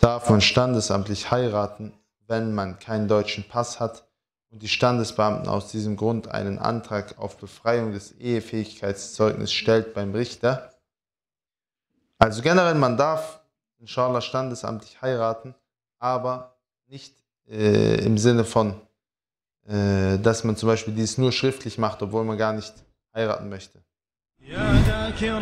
darf man standesamtlich heiraten, wenn man keinen deutschen Pass hat und die Standesbeamten aus diesem Grund einen Antrag auf Befreiung des Ehefähigkeitszeugnisses stellt beim Richter. Also generell, man darf inshallah standesamtlich heiraten, aber nicht äh, im Sinne von, äh, dass man zum Beispiel dies nur schriftlich macht, obwohl man gar nicht heiraten möchte. Ja,